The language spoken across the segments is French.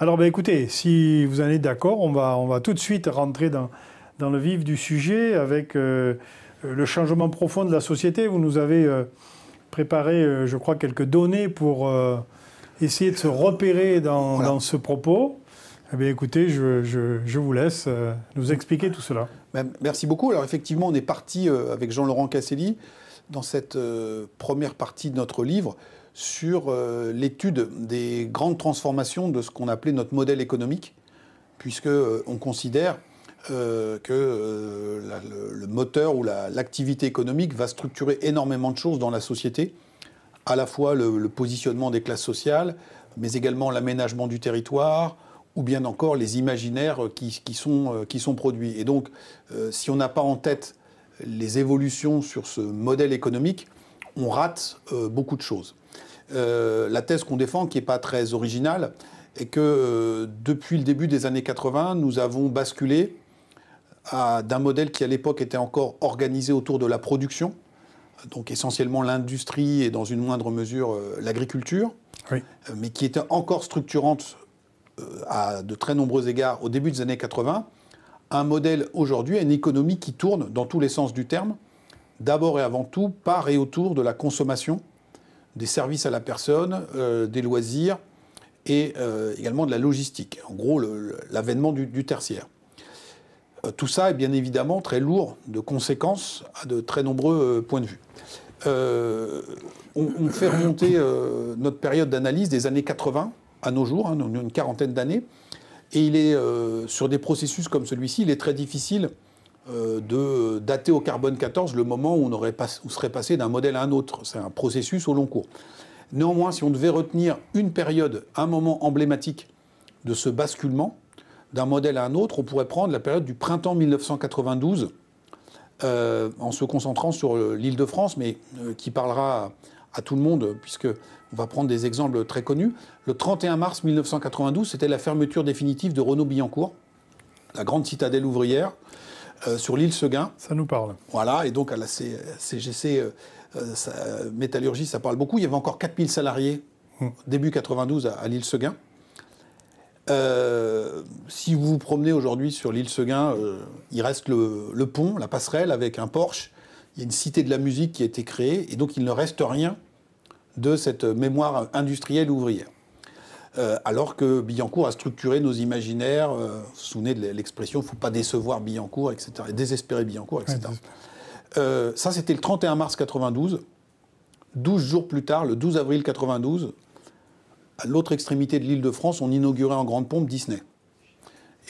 Alors, ben, écoutez, si vous en êtes d'accord, on va, tout de suite rentrer dans, le vif du sujet avec euh, le changement profond de la société. Vous nous avez euh, préparé, euh, je crois, quelques données pour essayer de se repérer dans, ce propos. Eh écoutez, je, je vous laisse nous expliquer tout cela. Ben, merci beaucoup. Alors, effectivement, on est parti avec Jean-Laurent Casselli dans cette première partie de notre livre sur euh, l'étude des grandes transformations de ce qu'on appelait notre modèle économique, puisque euh, on considère euh, que le, moteur ou l'activité économique va structurer énormément de choses dans la société, à la fois le, positionnement des classes sociales, mais également l'aménagement du territoire, ou bien encore les imaginaires qui, sont, produits. Et donc, si on n'a pas en tête les évolutions sur ce modèle économique, on rate beaucoup de choses. Euh, la thèse qu'on défend, qui n'est pas très originale, est que euh, depuis le début des années 80, nous avons basculé d'un modèle qui à l'époque était encore organisé autour de la production, donc essentiellement l'industrie et dans une moindre mesure euh, l'agriculture, mais qui était encore structurante à de très nombreux égards au début des années 80, un modèle aujourd'hui, une économie qui tourne dans tous les sens du terme, d'abord et avant tout par et autour de la consommation des services à la personne, euh, des loisirs et euh, également de la logistique. En gros, l'avènement du, tertiaire. Euh, tout ça est bien évidemment très lourd de conséquences à de très nombreux points de vue. On, fait remonter notre période d'analyse des années 80 à nos jours, hein, une quarantaine d'années, et il est sur des processus comme celui-ci, il est très difficile euh, de euh, dater au carbone 14 le moment où on, serait passé d'un modèle à un autre. C'est un processus au long cours. Néanmoins, si on devait retenir une période, un moment emblématique de ce basculement d'un modèle à un autre, on pourrait prendre la période du printemps 1992, euh, en se concentrant sur l'île de France, mais qui parlera à, tout le monde, puisque va prendre des exemples très connus. Le 31 mars 1992, c'était la fermeture définitive de Renault-Billancourt, la grande citadelle ouvrière. Euh, sur l'île Seguin. Ça nous parle. Voilà, et donc à la CGC euh, euh, Métallurgie, ça parle beaucoup. Il y avait encore 4000 salariés hmm. début 92 à, l'île Seguin. si vous vous promenez aujourd'hui sur l'île Seguin, il reste le, le, pont, la passerelle avec un Porsche. Il y a une cité de la musique qui a été créée et donc il ne reste rien de cette mémoire industrielle ouvrière. Euh, alors que Billancourt a structuré nos imaginaires. Euh, vous souvenez de l'expression « faut pas décevoir Billancourt », etc., et désespérer Billancourt, etc. Euh, ça, c'était le 31 mars 92. 12 jours plus tard, le 12 avril 92, à l'autre extrémité de l'île de France, on inaugurait en grande pompe Disney.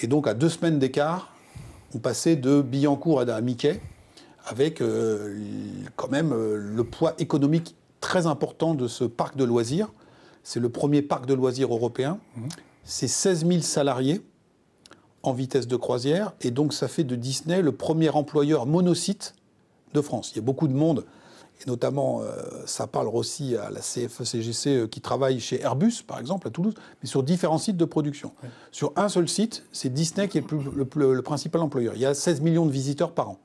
Et donc, à deux semaines d'écart, on passait de Billancourt à Mickey, avec quand même le poids économique très important de ce parc de loisirs, c'est le premier parc de loisirs européen. Mhm. C'est 16 000 salariés en vitesse de croisière. Et donc, ça fait de Disney le premier employeur monosite de France. Il y a beaucoup de monde, et notamment, euh, ça parle aussi à la CFCGC e euh, qui travaille chez Airbus, par exemple, à Toulouse, mais sur différents sites de production. Sur un seul site, c'est Disney qui est le, principal employeur. Il y a 16 millions de visiteurs par an.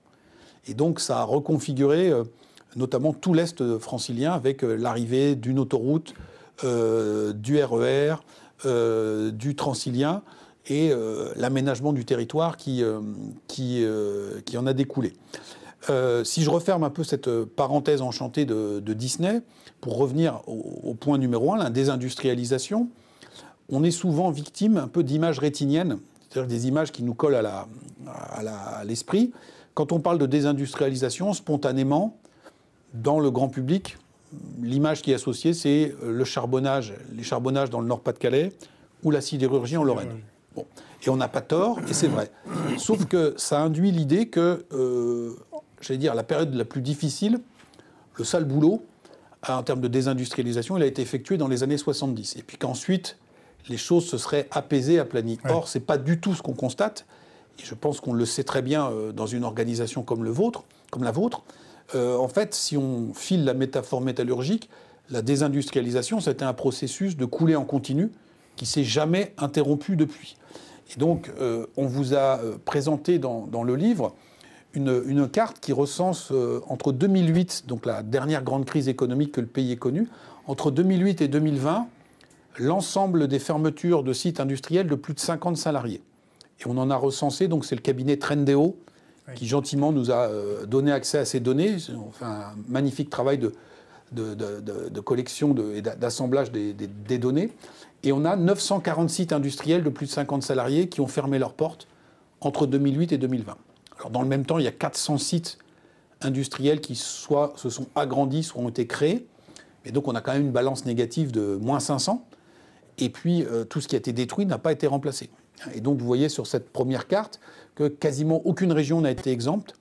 Et donc, ça a reconfiguré euh, notamment tout l'Est francilien avec l'arrivée d'une autoroute euh, du RER, e euh, du Transilien et euh, l'aménagement du territoire qui, qui, en a découlé. si je referme un peu cette parenthèse enchantée de, Disney, pour revenir au, point numéro un, la désindustrialisation, on est souvent victime un peu d'images rétiniennes, c'est-à-dire des images qui nous collent à l'esprit. Quand on parle de désindustrialisation, spontanément, dans le grand public, l'image qui est associée, c'est euh, le charbonnage, les charbonnages dans le Nord-Pas-de-Calais ou la sidérurgie en Lorraine. Bon. Et on n'a pas tort, et c'est vrai. Sauf que ça induit l'idée que, euh, j'allais dire, la période la plus difficile, le sale boulot, euh, en termes de désindustrialisation, il a été effectué dans les années 70. Et puis qu'ensuite, les choses se seraient apaisées, à Ouais. Or, ce n'est pas du tout ce qu'on constate. Et je pense qu'on le sait très bien dans une organisation comme, le vôtre, comme la vôtre. Euh, en fait, si on file la métaphore métallurgique, la désindustrialisation, c'était un processus de coulée en continu qui s'est jamais interrompu depuis. Et donc, euh, on vous a euh, présenté dans, le livre une, carte qui recense entre 2008, donc la dernière grande crise économique que le pays ait connue, entre 2008 et 2020, l'ensemble des fermetures de sites industriels de plus de 50 salariés. Et on en a recensé, donc c'est le cabinet Trendéo qui gentiment nous a euh, donné accès à ces données. On fait un magnifique travail de, collection et d'assemblage des, données. Et on a 940 sites industriels de plus de 50 salariés qui ont fermé leurs portes entre 2008 et 2020. Alors dans le même temps, il y a 400 sites industriels qui se sont agrandis, soit ont été créés. Et donc on a quand même une balance négative de moins 500. Et puis euh, tout ce qui a été détruit n'a pas été remplacé. Et donc vous voyez sur cette première carte que quasiment aucune région n'a été exempte,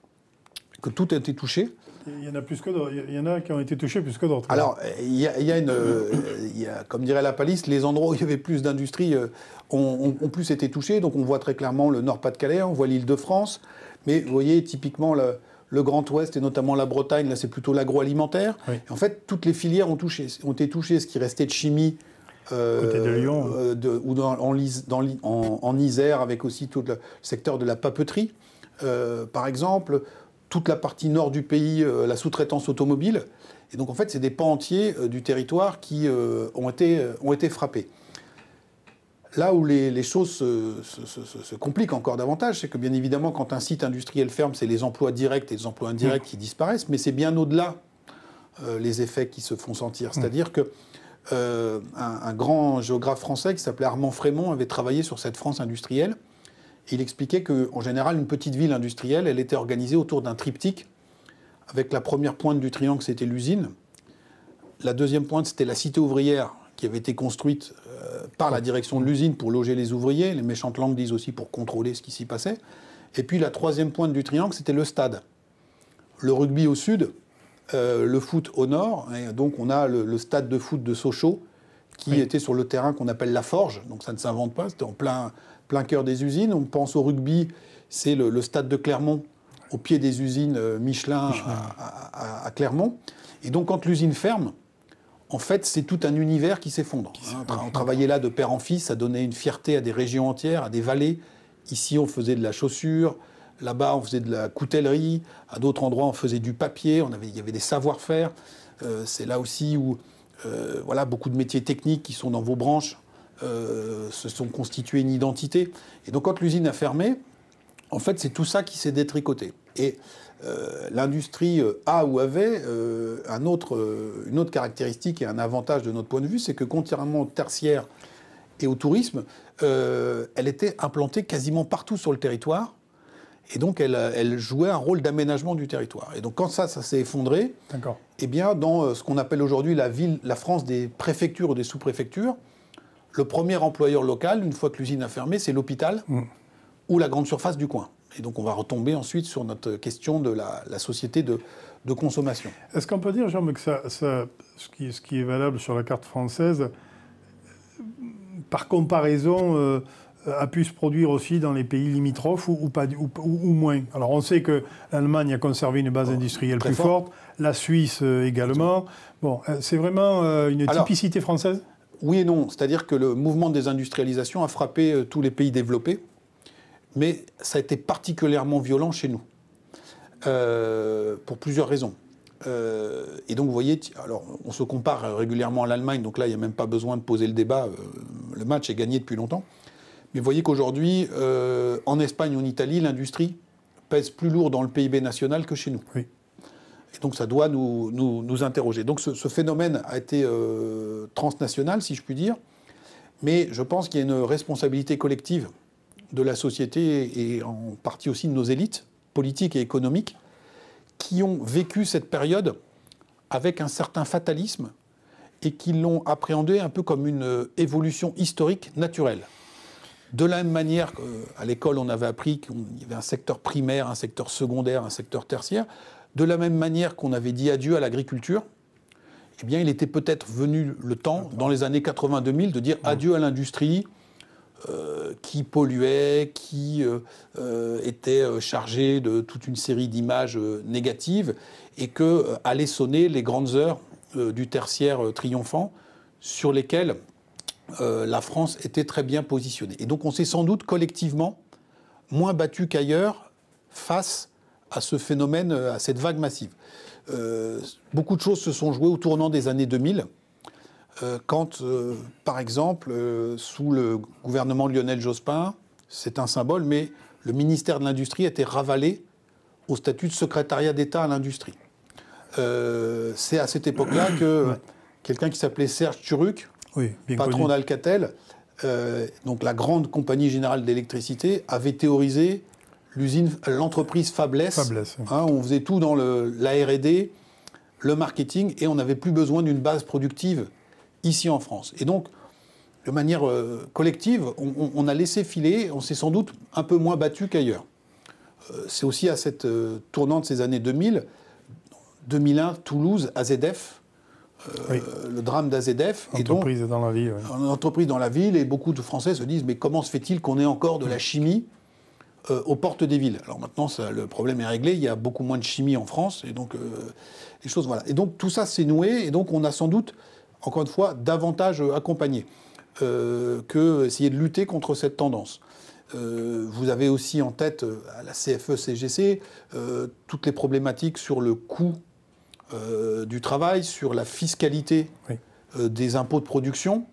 que tout a été touché. Il y en a plus que Il y en a qui ont été touchés plus que d'autres. Alors, il y, a, une, euh, il y a, comme dirait la palisse, les endroits où il y avait plus d'industrie euh, ont, plus été touchés. Donc, on voit très clairement le Nord-Pas-de-Calais, on voit l'Île-de-France. Mais vous voyez, typiquement, le, Grand Ouest et notamment la Bretagne, là, c'est plutôt l'agroalimentaire. En fait, toutes les filières ont, touché, ont été touchées. Ce qui restait de chimie, euh, Côté de Lyon. Euh, ou dans, en, Isère, avec aussi tout le secteur de la papeterie, euh, par exemple, toute la partie nord du pays, la sous-traitance automobile. Et donc, en fait, c'est des pans entiers du territoire qui ont, été, ont été frappés là où les, choses se, compliquent encore davantage, c'est que bien évidemment, quand un site industriel ferme, c'est les emplois directs et les emplois indirects mm. qui disparaissent, mais c'est bien au-delà les effets qui se font sentir. Mm. C'est-à-dire que euh, un, grand géographe français qui s'appelait Armand Frémont avait travaillé sur cette France industrielle. Il expliquait qu'en général, une petite ville industrielle, elle était organisée autour d'un triptyque, avec la première pointe du triangle, c'était l'usine. La deuxième pointe, c'était la cité ouvrière, qui avait été construite euh, par la direction de l'usine pour loger les ouvriers. Les méchantes langues disent aussi pour contrôler ce qui s'y passait. Et puis la troisième pointe du triangle, c'était le stade. Le rugby au sud, euh, le foot au nord. Hein, et donc on a le, stade de foot de Sochaux qui était sur le terrain qu'on appelle la Forge. Donc ça ne s'invente pas, c'était en plein, plein cœur des usines. On pense au rugby, c'est le, stade de Clermont au pied des usines euh, Michelin, À, Clermont. Et donc quand l'usine ferme, en fait, c'est tout un univers qui s'effondre. Hein. On travaillait là de père en fils, ça donnait une fierté à des régions entières, à des vallées. Ici, on faisait de la chaussure, Là-bas, on faisait de la coutellerie. À d'autres endroits, on faisait du papier. On avait, il y avait des savoir-faire. Euh, c'est là aussi où euh, voilà, beaucoup de métiers techniques qui sont dans vos branches euh, se sont constitués une identité. Et donc, quand l'usine a fermé, en fait, c'est tout ça qui s'est détricoté. Et l'industrie a ou avait un autre, une autre caractéristique et un avantage de notre point de vue, c'est que contrairement au tertiaire et au tourisme, elle était implantée quasiment partout sur le territoire et donc, elle, jouait un rôle d'aménagement du territoire. Et donc, quand ça, ça s'est effondré, eh bien, dans euh, ce qu'on appelle aujourd'hui la France des préfectures ou des sous-préfectures, le premier employeur local, une fois que l'usine a fermé, c'est l'hôpital mm. ou la grande surface du coin. Et donc, on va retomber ensuite sur notre question de la, société de, consommation. Est-ce qu'on peut dire, Jean, que ce, qui, est valable sur la carte française, par comparaison, euh, euh, a pu se produire aussi dans les pays limitrophes ou, pas, moins. Alors on sait que l'Allemagne a conservé une base oh, industrielle plus forte, la Suisse euh, également. Bon, euh, c'est vraiment une typicité française Oui et non. C'est-à-dire que le mouvement des industrialisations a frappé tous les pays développés, mais ça a été particulièrement violent chez nous, pour plusieurs raisons. et donc, vous voyez, alors, on se compare régulièrement à l'Allemagne, donc là, il n'y a même pas besoin de poser le débat. le match est gagné depuis longtemps. Mais vous voyez qu'aujourd'hui, euh, en Espagne ou en Italie, l'industrie pèse plus lourd dans le PIB national que chez nous. Et donc ça doit nous, interroger. Donc ce, phénomène a été euh, transnational, si je puis dire, mais je pense qu'il y a une responsabilité collective de la société et en partie aussi de nos élites politiques et économiques qui ont vécu cette période avec un certain fatalisme et qui l'ont appréhendé un peu comme une euh, évolution historique naturelle. De la même manière qu'à euh, l'école, on avait appris qu'il y avait un secteur primaire, un secteur secondaire, un secteur tertiaire, de la même manière qu'on avait dit adieu à l'agriculture, eh bien, il était peut-être venu le temps, dans les années 80-2000, de dire adieu à l'industrie euh, qui polluait, qui euh, était chargée de toute une série d'images négatives, et que allait sonner les grandes heures du tertiaire triomphant, sur lesquelles euh, la France était très bien positionnée. Et donc on s'est sans doute collectivement moins battu qu'ailleurs face à ce phénomène, euh, à cette vague massive. Euh, beaucoup de choses se sont jouées au tournant des années 2000, quand, par exemple, sous le gouvernement Lionel Jospin, c'est un symbole, mais le ministère de l'Industrie était ravalé au statut de secrétariat d'État à l'industrie. c'est à cette époque-là que quelqu'un qui s'appelait Serge Turuc, oui, patron d'Alcatel, euh, donc la grande compagnie générale d'électricité, avait théorisé l'usine, l'entreprise Fabless. Hein, on faisait tout dans le, la R&D, le marketing, et on n'avait plus besoin d'une base productive ici en France. Et donc, de manière euh, collective, on, a laissé filer, on s'est sans doute un peu moins battu qu'ailleurs. Euh, c'est aussi à cette tournante ces années 2000, 2001, Toulouse, AZF, euh, le drame d'AZF. Entreprise dans la ville. Une Entreprise dans la ville, et beaucoup de Français se disent mais comment se fait-il qu'on ait encore de la mm. chimie euh, aux portes des villes. Alors maintenant, le problème est réglé. Il y a beaucoup moins de chimie en France, et donc euh, les choses voilà. Et donc tout ça s'est noué, et donc on a sans doute, encore une fois, davantage accompagné que essayer de lutter contre cette tendance. vous avez aussi en tête à la CFE-CGC e toutes les problématiques sur le coût euh, du travail, sur la fiscalité euh, des impôts de production,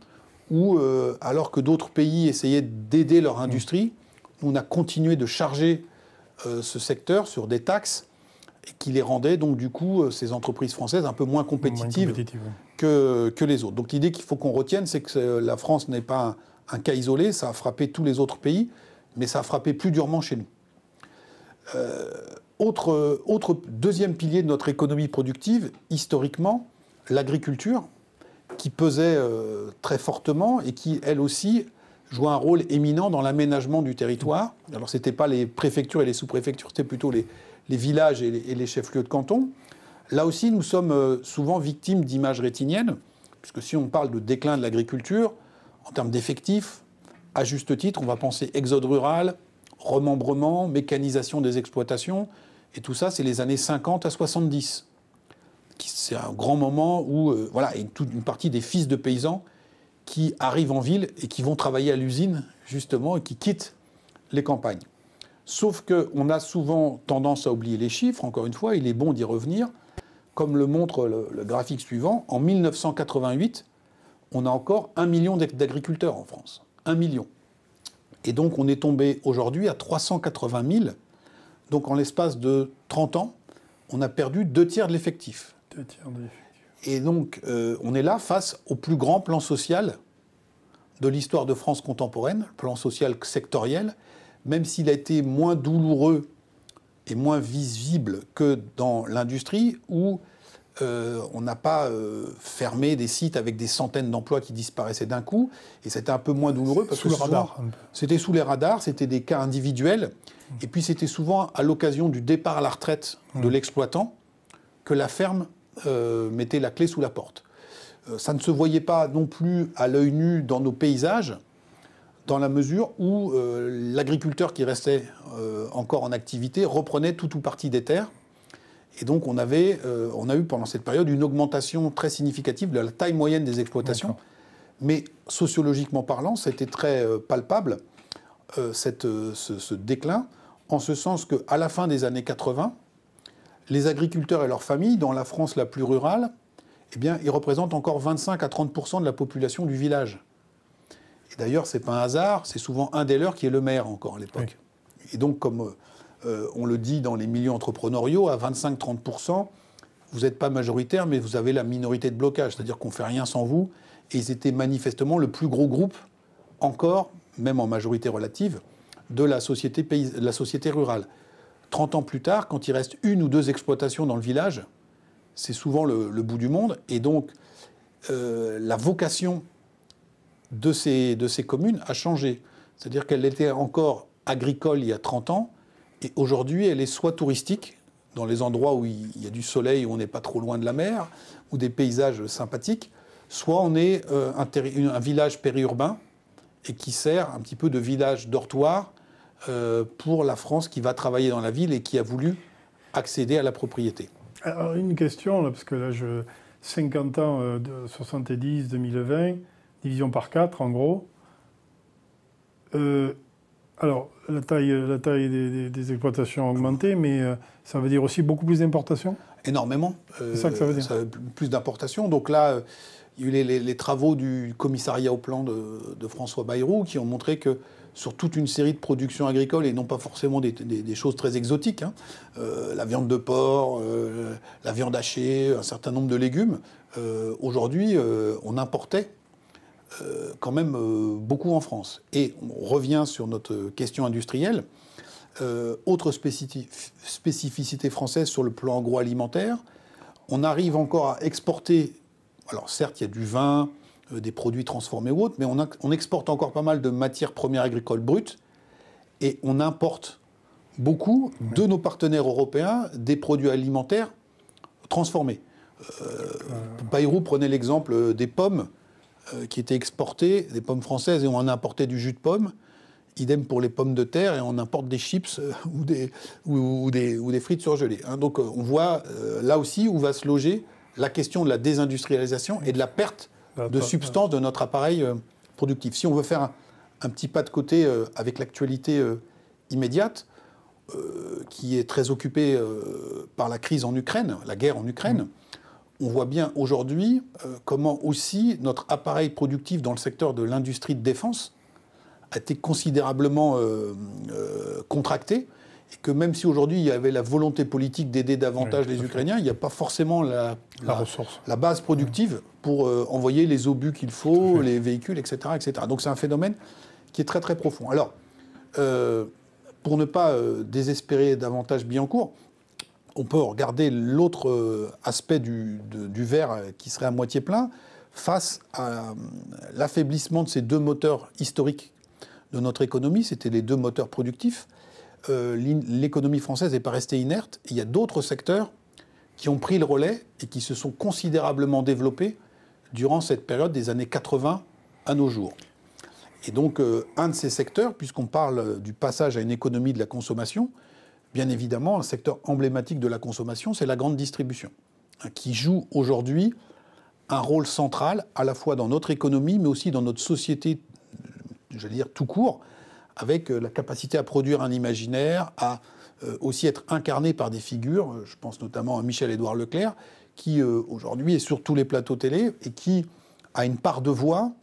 ou euh, alors que d'autres pays essayaient d'aider leur industrie, mm. on a continué de charger ce secteur sur des taxes qui les rendaient donc du coup ces entreprises françaises un peu moins compétitives, que, les autres. Donc l'idée qu'il faut qu'on retienne, c'est que la France n'est pas un, un cas isolé, ça a frappé tous les autres pays, mais ça a frappé plus durement chez nous. Euh, autre, deuxième pilier de notre économie productive, historiquement, l'agriculture, qui pesait euh, très fortement et qui, elle aussi, joue un rôle éminent dans l'aménagement du territoire. Alors, ce n'était pas les préfectures et les sous-préfectures, c'était plutôt les, villages et les, les chefs-lieux de canton. Là aussi, nous sommes euh, souvent victimes d'images rétiniennes, puisque si on parle de déclin de l'agriculture, en termes d'effectifs, à juste titre, on va penser exode rural, remembrement, mécanisation des exploitations. Et tout ça, c'est les années 50 à 70. C'est un grand moment où, euh, voilà, toute une partie des fils de paysans qui arrivent en ville et qui vont travailler à l'usine, justement, et qui quittent les campagnes. Sauf qu'on a souvent tendance à oublier les chiffres, encore une fois, il est bon d'y revenir. Comme le montre le graphique suivant, en 1988, on a encore un million d'agriculteurs en France. Un million. Et donc on est tombé aujourd'hui à 380 000. Donc en l'espace de 30 ans, on a perdu deux tiers de l'effectif. Deux tiers de l'effectif. Et donc euh, on est là face au plus grand plan social de l'histoire de France contemporaine, le plan social sectoriel, même s'il a été moins douloureux et moins visible que dans l'industrie où euh, on n'a pas euh, fermé des sites avec des centaines d'emplois qui disparaissaient d'un coup. Et c'était un peu moins douloureux parce que C'était sous les radars, c'était des cas individuels. Et puis c'était souvent à l'occasion du départ à la retraite de mmh. l'exploitant que la ferme euh, mettait la clé sous la porte. ça ne se voyait pas non plus à l'œil nu dans nos paysages, dans la mesure où l'agriculteur qui restait encore en activité reprenait tout ou partie des terres et donc, on, avait, euh, on a eu pendant cette période une augmentation très significative de la taille moyenne des exploitations. Mais sociologiquement parlant, c'était très euh, palpable, euh, cette, ce, déclin, en ce sens qu'à la fin des années 80, les agriculteurs et leurs familles, dans la France la plus rurale, eh bien, ils représentent encore 25 à 30 de la population du village. Et d'ailleurs, ce n'est pas un hasard, c'est souvent un des leurs qui est le maire encore à l'époque. Et donc, comme euh, on le dit dans les milieux entrepreneuriaux, à 25-30%, vous n'êtes pas majoritaire, mais vous avez la minorité de blocage, c'est-à-dire qu'on ne fait rien sans vous. Et ils étaient manifestement le plus gros groupe, encore, même en majorité relative, de la société, la société rurale. 30 ans plus tard, quand il reste une ou deux exploitations dans le village, c'est souvent le, bout du monde. Et donc, euh, la vocation de ces, de ces communes a changé. C'est-à-dire qu'elle était encore agricole il y a 30 ans, et aujourd'hui, elle est soit touristique, dans les endroits où il y a du soleil, où on n'est pas trop loin de la mer, ou des paysages sympathiques, soit on est euh, un, village périurbain et qui sert un petit peu de village dortoir euh, pour la France qui va travailler dans la ville et qui a voulu accéder à la propriété. Alors une question, parce que là, je, 50 ans, euh, de 70, 2020, division par 4 en gros. Alors, la taille, la taille des, exploitations a augmenté, mais euh, ça veut dire aussi beaucoup plus d'importations Énormément. c'est ça que ça veut dire euh, Plus d'importations. Donc là, il y a eu les, travaux du commissariat au plan de, François Bayrou qui ont montré que sur toute une série de productions agricoles, et non pas forcément des, choses très exotiques, hein, euh, la viande de porc, la viande hachée, un certain nombre de légumes, aujourd'hui, on importait euh, quand même euh, beaucoup en France. Et on revient sur notre question industrielle. Euh, autre spécificité française sur le plan agroalimentaire, on arrive encore à exporter, alors certes il y a du vin, des produits transformés ou autres, mais on, exporte encore pas mal de matières premières agricoles brutes et on importe beaucoup de nos partenaires européens des produits alimentaires transformés. Euh, Bayrou prenait l'exemple des pommes euh, qui étaient exportées, des pommes françaises, et on en importait du jus de pomme. Idem pour les pommes de terre, et on importe des chips euh, ou, des, frites surgelées. Hein. Donc euh, on voit là aussi où va se loger la question de la désindustrialisation et de la perte ah, de substance de notre appareil productif. Si on veut faire un, petit pas de côté avec l'actualité immédiate, qui est très occupée par la crise en Ukraine, la guerre en Ukraine, mm on voit bien aujourd'hui euh, comment aussi notre appareil productif dans le secteur de l'industrie de défense a été considérablement euh, euh, contracté. Et que même si aujourd'hui il y avait la volonté politique d'aider davantage les Ukrainiens, il n'y a pas forcément la, ressource. la base productive pour envoyer les obus qu'il faut, les véhicules, etc. Donc c'est un phénomène qui est très très profond. Alors, pour ne pas désespérer davantage Biancourt, on peut regarder l'autre euh, aspect du, verre euh, qui serait à moitié plein face à euh, l'affaiblissement de ces deux moteurs historiques de notre économie, c'était les deux moteurs productifs. l'économie française n'est pas restée inerte. Il y a d'autres secteurs qui ont pris le relais et qui se sont considérablement développés durant cette période des années 80 à nos jours. Et donc, un de ces secteurs, puisqu'on parle du passage à une économie de la consommation, bien évidemment, un secteur emblématique de la consommation, c'est la grande distribution, hein, qui joue aujourd'hui un rôle central à la fois dans notre économie, mais aussi dans notre société, j'allais dire tout court, avec euh, la capacité à produire un imaginaire, à euh, aussi être incarné par des figures, euh, je pense notamment à Michel-Édouard Leclerc, qui aujourd'hui est sur tous les plateaux télé et qui a une part de voix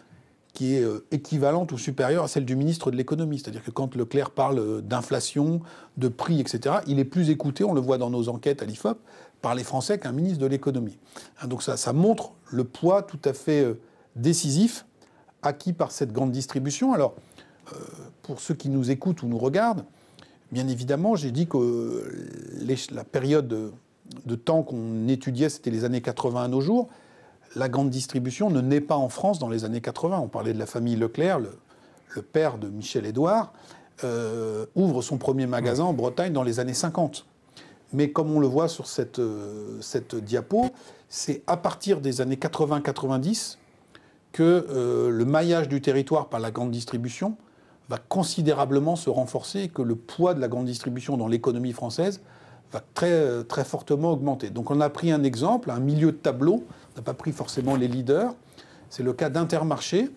qui est euh, équivalente ou supérieure à celle du ministre de l'économie. C'est-à-dire que quand Leclerc parle euh, d'inflation, de prix, etc., il est plus écouté, on le voit dans nos enquêtes à l'IFOP, par les Français qu'un ministre de l'économie. Hein, donc ça, ça, montre le poids tout à fait euh, décisif acquis par cette grande distribution. Alors, pour ceux qui nous écoutent ou nous regardent, bien évidemment, j'ai dit que la période de, de temps qu'on étudiait, c'était les années 80 à nos jours la grande distribution ne naît pas en France dans les années 80. On parlait de la famille Leclerc, le, père de Michel Édouard, euh, ouvre son premier magasin en Bretagne dans les années 50. Mais comme on le voit sur cette, euh, diapo, c'est à partir des années 80-90 que euh, le maillage du territoire par la grande distribution va considérablement se renforcer et que le poids de la grande distribution dans l'économie française va très, très fortement augmenter. Donc on a pris un exemple, un milieu de tableau, on n'a pas pris forcément les leaders, c'est le cas d'Intermarché.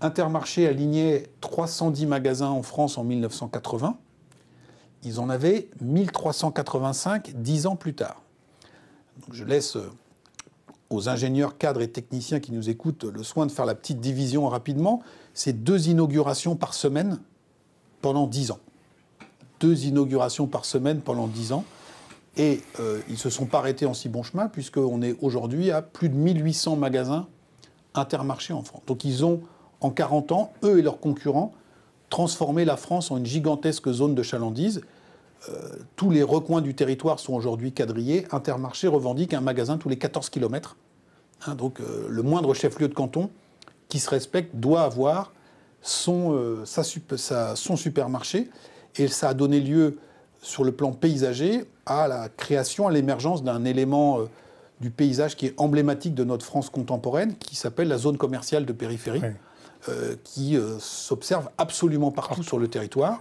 Intermarché alignait 310 magasins en France en 1980, ils en avaient 1385 dix ans plus tard. je laisse euh, aux ingénieurs, cadres et techniciens qui nous écoutent le soin de faire la petite division rapidement. C'est deux inaugurations par semaine pendant 10 ans. Deux inaugurations par semaine pendant dix ans. Et euh, ils ne se sont pas arrêtés en si bon chemin, puisqu'on est aujourd'hui à plus de 1800 magasins intermarchés en France. Donc ils ont, en 40 ans, eux et leurs concurrents, transformé la France en une gigantesque zone de chalandise. Euh, tous les recoins du territoire sont aujourd'hui quadrillés. Intermarché revendique un magasin tous les 14 km. Hein, donc euh, le moindre chef-lieu de canton qui se respecte doit avoir son supermarché. Et ça a donné lieu sur le plan paysager à la création, à l'émergence d'un élément euh, du paysage qui est emblématique de notre France contemporaine, qui s'appelle la zone commerciale de périphérie, euh, qui euh, s'observe absolument partout, sur le territoire.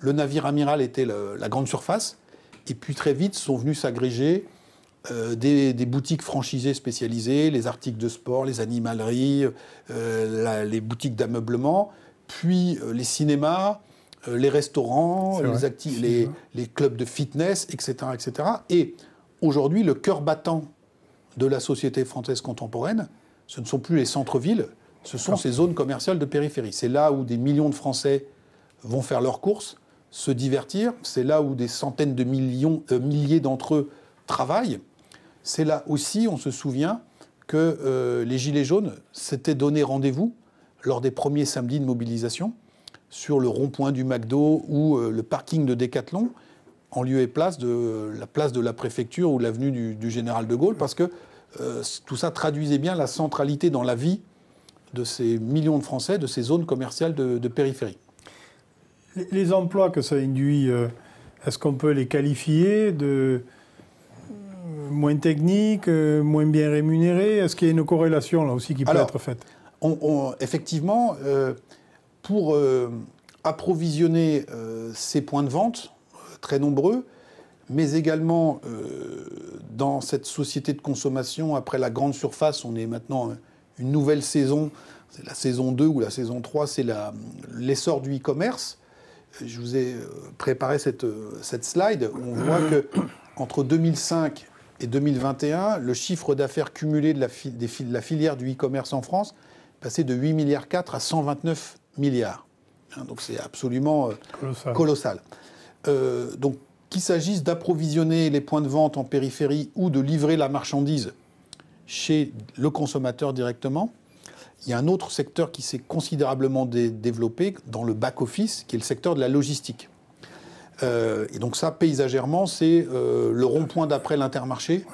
Le navire amiral était la grande surface, et puis très vite sont venus s'agréger des, boutiques franchisées spécialisées, les articles de sport, les animaleries, les boutiques d'ameublement, puis les cinémas, euh, les restaurants, les, clubs de fitness, etc. etc. Et aujourd'hui, le cœur battant de la société française contemporaine, ce ne sont plus les centres-villes, ce sont ces zones commerciales de périphérie. C'est là où des millions de Français vont faire leurs courses, se divertir, c'est là où des centaines de millions, euh, milliers d'entre eux travaillent. C'est là aussi, on se souvient, que euh, les Gilets jaunes s'étaient donné rendez-vous lors des premiers samedis de mobilisation sur le rond-point du McDo ou euh, le parking de Décathlon en lieu et place de la place de la préfecture ou l'avenue du, général de Gaulle, parce que euh, tout ça traduisait bien la centralité dans la vie de ces millions de Français, de ces zones commerciales de, périphérie. Les, emplois que ça induit, euh, est-ce qu'on peut les qualifier de moins techniques, moins bien rémunérés Est-ce qu'il y a une corrélation là aussi qui peut être faite Effectivement, pour euh, approvisionner euh, ces points de vente, euh, très nombreux, mais également dans cette société de consommation, après la grande surface, on est maintenant une nouvelle saison, c'est la saison 2 ou la saison 3, c'est l'essor du e-commerce. Je vous ai préparé cette, slide où on voit que entre 2005 et 2021, le chiffre d'affaires cumulé de la, filière du e-commerce en France passait de 8,4 milliards à 129 milliards. Hein, donc c'est absolument euh, colossal. Euh, donc qu'il s'agisse d'approvisionner les points de vente en périphérie ou de livrer la marchandise chez le consommateur directement, il y a un autre secteur qui s'est considérablement développé dans le back-office, qui est le secteur de la logistique. Euh, et donc ça, paysagèrement, c'est le rond-point d'après l'intermarché.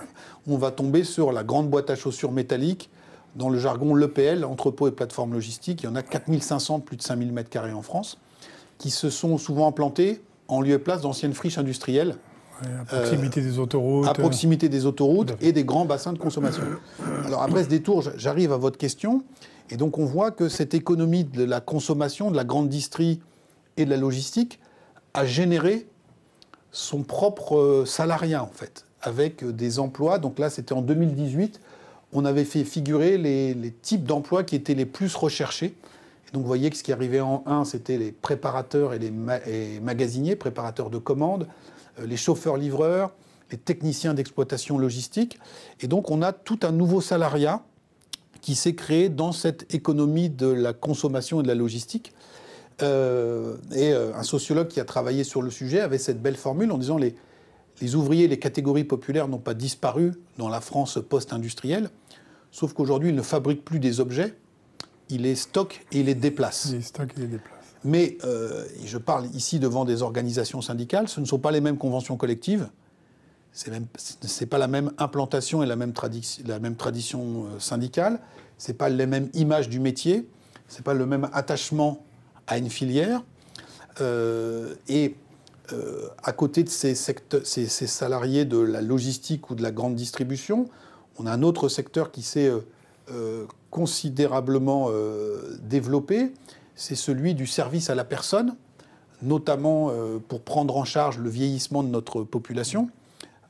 On va tomber sur la grande boîte à chaussures métallique dans le jargon l'EPL, entrepôt et plateforme logistique. Il y en a 4500, plus de 5000 mètres carrés en France, qui se sont souvent implantés en lieu et place d'anciennes friches industrielles. à euh, proximité des autoroutes. À proximité des autoroutes et des grands bassins de consommation. Alors après ce détour, j'arrive à votre question. Et donc on voit que cette économie de la consommation, de la grande distrie et de la logistique a généré son propre euh, salariat en fait, avec des emplois. Donc là c'était en 2018, on avait fait figurer les, types d'emplois qui étaient les plus recherchés. Et donc vous voyez que ce qui arrivait en 1, c'était les préparateurs et les magasiniers, préparateurs de commandes, euh, les chauffeurs-livreurs, les techniciens d'exploitation logistique. Et donc on a tout un nouveau salariat qui s'est créé dans cette économie de la consommation et de la logistique. Euh, et euh, un sociologue qui a travaillé sur le sujet avait cette belle formule en disant les, les ouvriers les catégories populaires n'ont pas disparu dans la France post-industrielle, sauf qu'aujourd'hui, ils ne fabriquent plus des objets, ils les stockent et ils les déplacent. Mais euh, je parle ici devant des organisations syndicales, ce ne sont pas les mêmes conventions collectives, ce n'est pas la même implantation et la même, tradition euh, syndicale, ce n'est pas les mêmes images du métier, ce n'est pas le même attachement à une filière. Euh, et euh, à côté de ces, salariés de la logistique ou de la grande distribution, on a un autre secteur qui s'est euh, euh, considérablement développé, c'est celui du service à la personne, notamment pour prendre en charge le vieillissement de notre population,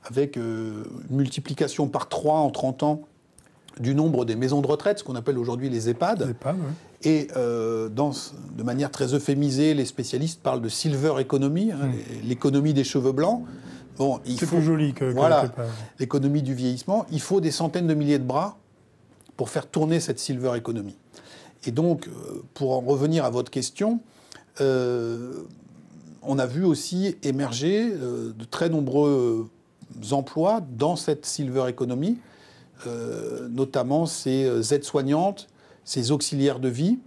avec une multiplication par 3 en 30 ans du nombre des maisons de retraite, ce qu'on appelle aujourd'hui les EHPAD. Et euh, de manière très euphémisée, les spécialistes parlent de silver economy, hein, hmm. l'économie des cheveux blancs. Bon, c'est plus joli que voilà l'économie du vieillissement. Il faut des centaines de milliers de bras pour faire tourner cette silver economy. Et donc, euh, pour en revenir à votre question, euh, on a vu aussi émerger de très nombreux emplois dans cette silver economy, notamment ces aides soignantes ces auxiliaires de vie.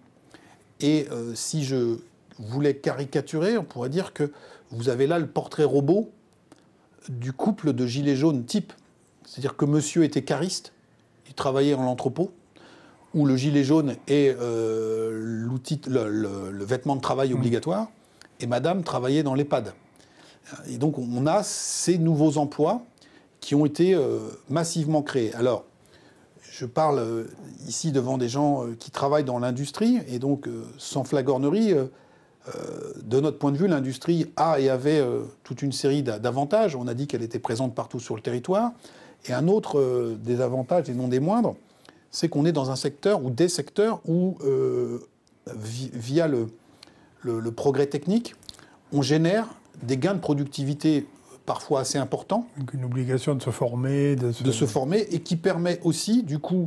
Et euh, si je voulais caricaturer, on pourrait dire que vous avez là le portrait robot du couple de gilets jaunes type. C'est-à-dire que monsieur était cariste, il travaillait en l'entrepôt, où le gilet jaune est euh, le, vêtement de travail mmh. obligatoire, et madame travaillait dans l'EHPAD. Et donc on a ces nouveaux emplois qui ont été euh, massivement créés. Alors, je parle euh, ici devant des gens euh, qui travaillent dans l'industrie, et donc euh, sans flagornerie, de notre point de vue, l'industrie a et avait toute une série d'avantages. On a dit qu'elle était présente partout sur le territoire. Et un autre des avantages, et non des moindres, c'est qu'on est dans un secteur ou des secteurs où, via le progrès technique, on génère des gains de productivité parfois assez important. une obligation de se former. De se... former et qui permet aussi, du coup,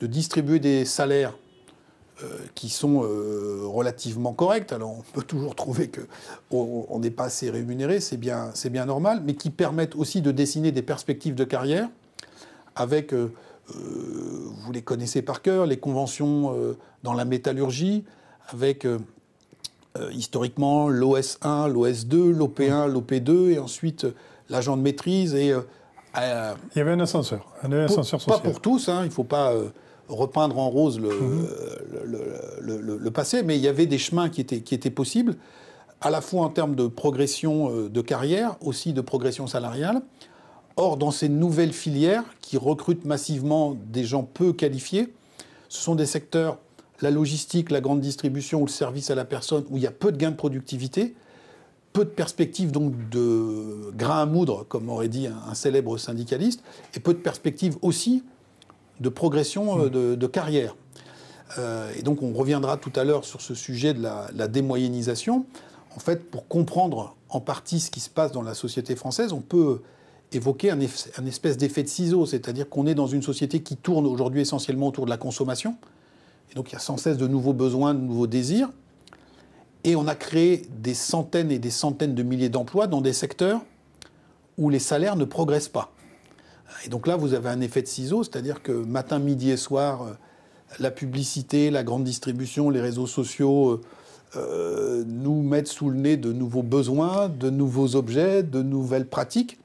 de distribuer des salaires euh, qui sont euh, relativement corrects. Alors on peut toujours trouver qu'on n'est pas assez rémunéré, c'est bien, c'est bien normal, mais qui permettent aussi de dessiner des perspectives de carrière avec, euh, vous les connaissez par cœur, les conventions dans la métallurgie, avec euh, historiquement l'OS1, l'OS2, l'OP1, mm. l'OP2, et ensuite euh, l'agent de maîtrise. Euh, il y avait un ascenseur, un Pas pour tous, hein, il ne faut pas repeindre en rose mm-hmm. le, passé, mais il y avait des chemins qui étaient possibles, à la fois en termes de progression de carrière, aussi de progression salariale. Or, dans ces nouvelles filières qui recrutent massivement des gens peu qualifiés, ce sont des secteurs la logistique, la grande distribution ou le service à la personne, où il y a peu de gains de productivité, peu de perspectives donc de grains à moudre, comme aurait dit un, célèbre syndicaliste, et peu de perspectives aussi de progression euh, de, carrière. Euh, et donc on reviendra tout à l'heure sur ce sujet de la, la, démoyennisation. En fait, pour comprendre en partie ce qui se passe dans la société française, on peut évoquer un, un espèce d'effet de ciseau, c'est-à-dire qu'on est dans une société qui tourne aujourd'hui essentiellement autour de la consommation, et donc il y a sans cesse de nouveaux besoins, de nouveaux désirs. Et on a créé des centaines et des centaines de milliers d'emplois dans des secteurs où les salaires ne progressent pas. Et donc là, vous avez un effet de ciseau, c'est-à-dire que matin, midi et soir, euh, la publicité, la grande distribution, les réseaux sociaux euh, euh, nous mettent sous le nez de nouveaux besoins, de nouveaux objets, de nouvelles pratiques.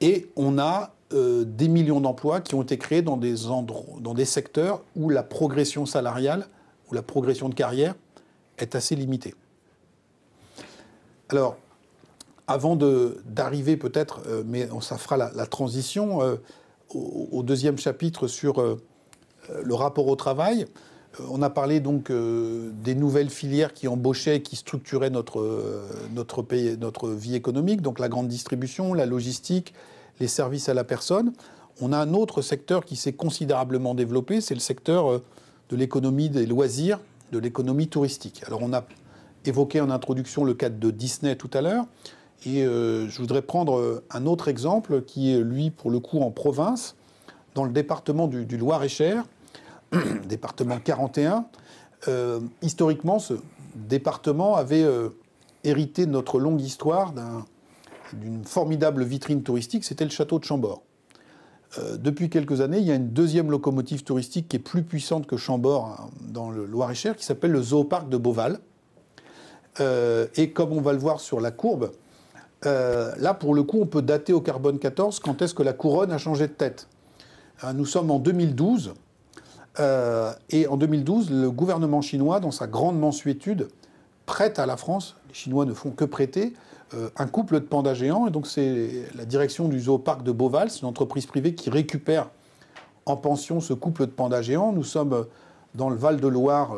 Et on a euh, des millions d'emplois qui ont été créés dans des, dans des secteurs où la progression salariale, ou la progression de carrière est assez limitée. Alors, avant d'arriver peut-être, euh, mais on, ça fera la, transition euh, au, deuxième chapitre sur le rapport au travail, on a parlé donc des nouvelles filières qui embauchaient, qui structuraient notre, notre vie économique, donc la grande distribution, la logistique, les services à la personne. On a un autre secteur qui s'est considérablement développé, c'est le secteur euh, de l'économie des loisirs, de l'économie touristique. Alors on a évoqué en introduction le cas de Disney tout à l'heure, et euh, je voudrais prendre euh, un autre exemple qui est, lui, pour le coup, en province, dans le département du, Loir-et-Cher, département 41. historiquement, ce département avait hérité de notre longue histoire d'un d'une formidable vitrine touristique, c'était le château de Chambord. Euh, depuis quelques années, il y a une deuxième locomotive touristique qui est plus puissante que Chambord hein, dans le Loir-et-Cher, qui s'appelle le Zooparc de Beauval. Euh, et comme on va le voir sur la courbe, euh, là, pour le coup, on peut dater au carbone 14 quand est-ce que la couronne a changé de tête. nous sommes en 2012, et en 2012, le gouvernement chinois, dans sa grande mansuétude, prête à la France, les Chinois ne font que prêter, euh, un couple de pandas géants. Et donc, c'est la direction du zooparc de Beauval, c'est une entreprise privée qui récupère en pension ce couple de pandas géants. Nous sommes dans le Val-de-Loire,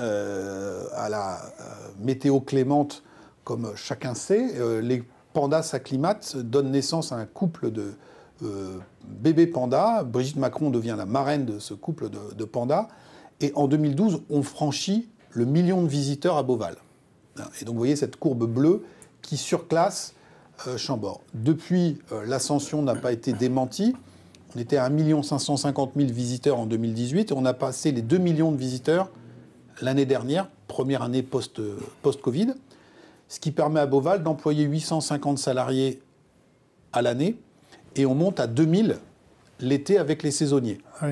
euh, à la euh, météo clémente, comme chacun sait. les pandas s'acclimatent, donnent naissance à un couple de bébés pandas. Brigitte Macron devient la marraine de ce couple de, de pandas. Et en 2012, on franchit le million de visiteurs à Beauval. Et donc, vous voyez cette courbe bleue qui surclasse euh, Chambord. Depuis, euh, l'ascension n'a pas été démentie. On était à 1 million de visiteurs en 2018 et on a passé les 2 millions de visiteurs l'année dernière, première année euh, post-Covid, ce qui permet à Beauval d'employer 850 salariés à l'année et on monte à 2000 l'été avec les saisonniers. Ah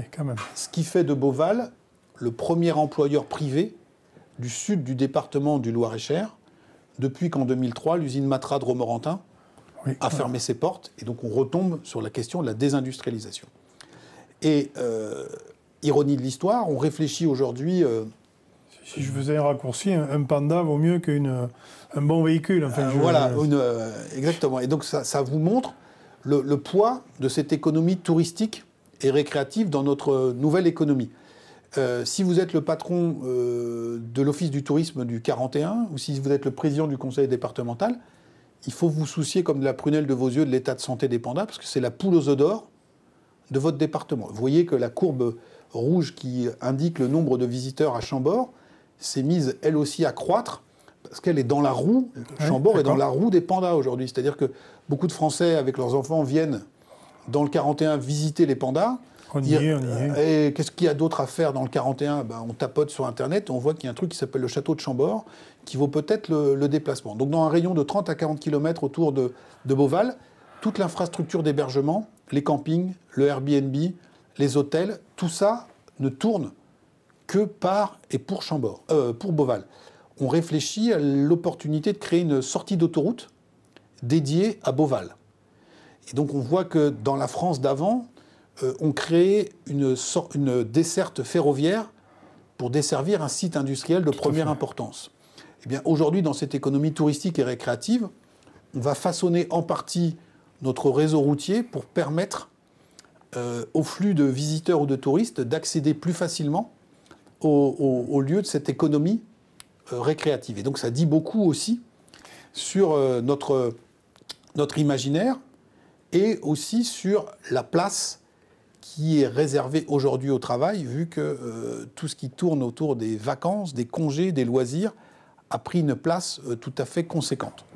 ce qui fait de Beauval le premier employeur privé du sud du département du Loir-et-Cher depuis qu'en 2003, l'usine Matra de Romorantin a fermé ses portes, et donc on retombe sur la question de la désindustrialisation. Et euh, ironie de l'histoire, on réfléchit aujourd'hui. Euh, si je faisais un raccourci, un, panda vaut mieux qu'un bon véhicule. Euh, voilà, exactement. Et donc ça, vous montre le, poids de cette économie touristique et récréative dans notre nouvelle économie. Euh, si vous êtes le patron euh, de l'Office du tourisme du 41 ou si vous êtes le président du conseil départemental, il faut vous soucier comme de la prunelle de vos yeux de l'état de santé des pandas parce que c'est la poule aux œufs d'or de votre département. Vous voyez que la courbe rouge qui indique le nombre de visiteurs à Chambord s'est mise elle aussi à croître parce qu'elle est dans la roue, Chambord est dans la roue des pandas aujourd'hui. C'est-à-dire que beaucoup de Français avec leurs enfants viennent dans le 41 visiter les pandas et qu'est-ce qu'il y a d'autre à faire dans le 41 ben, On tapote sur Internet et on voit qu'il y a un truc qui s'appelle le château de Chambord, qui vaut peut-être le, déplacement. Donc dans un rayon de 30 à 40 km autour de, Beauval, toute l'infrastructure d'hébergement, les campings, le Airbnb, les hôtels, tout ça ne tourne que par et pour Chambord, euh, pour Beauval. On réfléchit à l'opportunité de créer une sortie d'autoroute dédiée à Beauval. Et donc on voit que dans la France d'avant, euh, ont créé une, une desserte ferroviaire pour desservir un site industriel de première importance. Eh bien, aujourd'hui, dans cette économie touristique et récréative, on va façonner en partie notre réseau routier pour permettre euh, aux flux de visiteurs ou de touristes d'accéder plus facilement au, lieu de cette économie euh, récréative. Et donc, ça dit beaucoup aussi sur notre imaginaire et aussi sur la place qui est réservé aujourd'hui au travail, vu que euh, tout ce qui tourne autour des vacances, des congés, des loisirs, a pris une place euh, tout à fait conséquente.